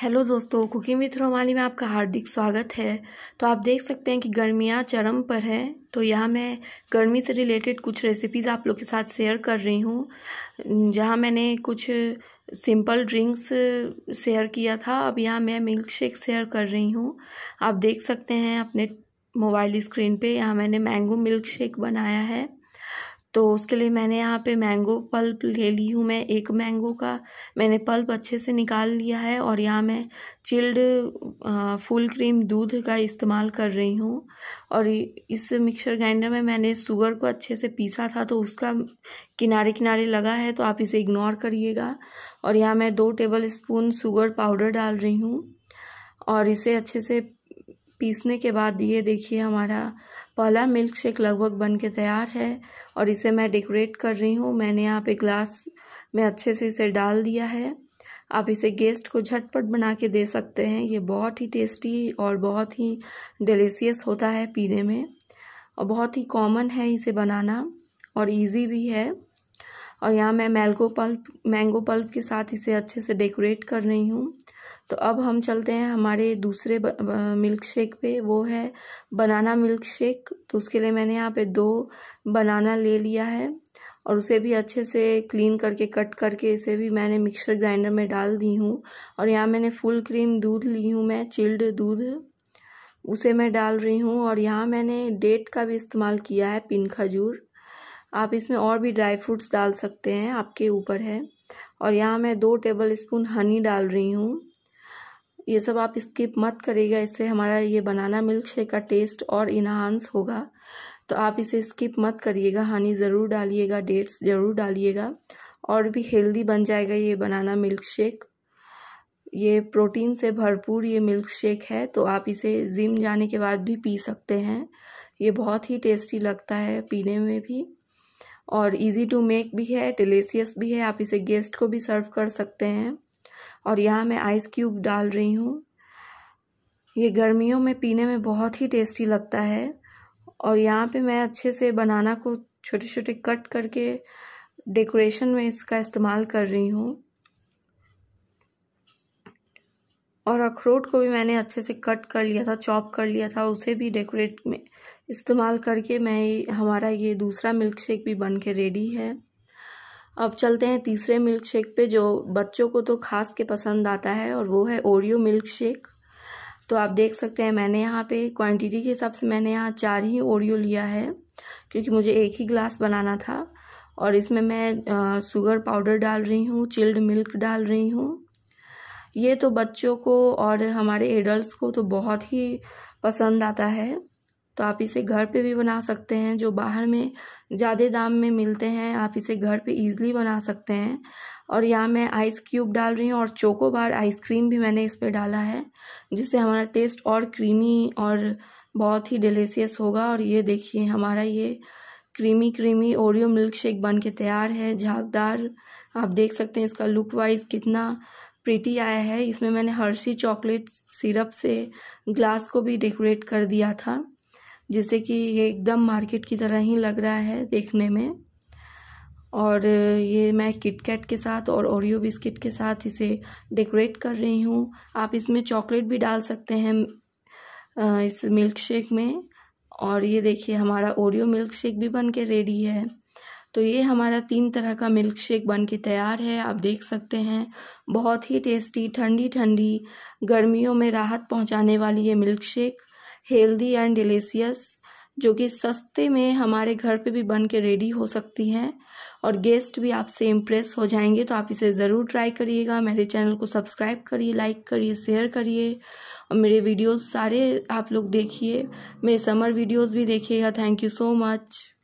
hello दोस्तों cooking with rumali में आपका हार्दिक स्वागत है तो आप देख सकते हैं कि गर्मियाँ चरम पर हैं तो यहाँ मैं गर्मी से रिलेटेड कुछ रेसिपीज़ आप लोग के साथ शेयर कर रही हूँ जहाँ मैंने कुछ सिंपल ड्रिंक्स शेयर किया था अब यहाँ मैं मिल्क शेक शेयर कर रही हूँ आप देख सकते हैं अपने मोबाइल स्क्रीन पे यहाँ मैंने मैंगो मिल्क शेक बनाया है तो उसके लिए मैंने यहाँ पे मैंगो पल्प ले ली हूँ मैं एक मैंगो का मैंने पल्प अच्छे से निकाल लिया है और यहाँ मैं चिल्ड फुल क्रीम दूध का इस्तेमाल कर रही हूँ और इस मिक्सर ग्राइंडर में मैंने शुगर को अच्छे से पीसा था तो उसका किनारे किनारे लगा है तो आप इसे इग्नोर करिएगा और यहाँ मैं दो टेबल स्पून शुगर पाउडर डाल रही हूँ और इसे अच्छे से पीसने के बाद ये देखिए हमारा पहला मिल्क शेक लगभग बन के तैयार है और इसे मैं डेकोरेट कर रही हूँ मैंने यहाँ पे ग्लास में अच्छे से इसे डाल दिया है आप इसे गेस्ट को झटपट बना के दे सकते हैं ये बहुत ही टेस्टी और बहुत ही डिलीशियस होता है पीने में और बहुत ही कॉमन है इसे बनाना और ईजी भी है और यहाँ मैं मैल्गो पल्प मैंगो पल्प के साथ इसे अच्छे से डेकोरेट कर रही हूँ तो अब हम चलते हैं हमारे दूसरे मिल्क शेक पे वो है बनाना मिल्क शेक तो उसके लिए मैंने यहाँ पे दो बनाना ले लिया है और उसे भी अच्छे से क्लीन करके कट करके इसे भी मैंने मिक्सर ग्राइंडर में डाल दी हूँ और यहाँ मैंने फुल क्रीम दूध ली हूँ मैं चिल्ड दूध उसे मैं डाल रही हूँ और यहाँ मैंने डेट का भी इस्तेमाल किया है पिन खजूर आप इसमें और भी ड्राई फ्रूट्स डाल सकते हैं आपके ऊपर है और यहाँ मैं दो टेबल स्पून हनी डाल रही हूँ ये सब आप स्किप मत करिएगा इससे हमारा ये बनाना मिल्क शेक का टेस्ट और इन्हांस होगा तो आप इसे स्किप मत करिएगा हनी ज़रूर डालिएगा डेट्स ज़रूर डालिएगा और भी हेल्दी बन जाएगा ये बनाना मिल्क शेक ये प्रोटीन से भरपूर ये मिल्क शेक है तो आप इसे जिम जाने के बाद भी पी सकते हैं ये बहुत ही टेस्टी लगता है पीने में भी और इजी टू मेक भी है डिलेसियस भी है आप इसे गेस्ट को भी सर्व कर सकते हैं और यहाँ मैं आइस क्यूब डाल रही हूँ ये गर्मियों में पीने में बहुत ही टेस्टी लगता है और यहाँ पे मैं अच्छे से बनाना को छोटे छोटे कट करके डेकोरेशन में इसका इस्तेमाल कर रही हूँ और अखरोट को भी मैंने अच्छे से कट कर लिया था चॉप कर लिया था उसे भी डेकोरेट में इस्तेमाल करके मैं हमारा ये दूसरा मिल्क शेक भी बन के रेडी है अब चलते हैं तीसरे मिल्क शेक पे जो बच्चों को तो खास के पसंद आता है और वो है ओरियो मिल्क शेक तो आप देख सकते हैं मैंने यहाँ पे क्वांटिटी के हिसाब से मैंने यहाँ चार ही ओरियो लिया है क्योंकि मुझे एक ही ग्लास बनाना था और इसमें मैं शुगर पाउडर डाल रही हूँ चिल्ड मिल्क डाल रही हूँ ये तो बच्चों को और हमारे एडल्ट को तो बहुत ही पसंद आता है तो आप इसे घर पे भी बना सकते हैं जो बाहर में ज़्यादा दाम में मिलते हैं आप इसे घर पे ईजिली बना सकते हैं और यहाँ मैं आइस क्यूब डाल रही हूँ और चोको बार आइसक्रीम भी मैंने इस पर डाला है जिससे हमारा टेस्ट और क्रीमी और बहुत ही डिलेसियस होगा और ये देखिए हमारा ये creamy creamy Oreo milk shake बन के तैयार है झागदार आप देख सकते हैं इसका लुक वाइज कितना प्रिटी आया है इसमें मैंने हर्षी चॉकलेट सिरप से ग्लास को भी डेकोरेट कर दिया था जिससे कि ये एकदम मार्केट की तरह ही लग रहा है देखने में और ये मैं किटकैट के साथ और ओरियो बिस्किट के साथ इसे डेकोरेट कर रही हूँ आप इसमें चॉकलेट भी डाल सकते हैं इस मिल्क शेक में और ये देखिए हमारा ओरियो मिल्क शेक भी बन के रेडी है तो ये हमारा तीन तरह का मिल्क शेक बन के तैयार है आप देख सकते हैं बहुत ही टेस्टी ठंडी ठंडी गर्मियों में राहत पहुंचाने वाली ये milk shake healthy and delicious जो कि सस्ते में हमारे घर पे भी बन के रेडी हो सकती हैं और गेस्ट भी आपसे इम्प्रेस हो जाएंगे तो आप इसे ज़रूर ट्राई करिएगा मेरे चैनल को सब्सक्राइब करिए लाइक करिए शेयर करिए और मेरे वीडियोस सारे आप लोग देखिए मेरे समर वीडियोस भी देखिएगा थैंक यू सो मच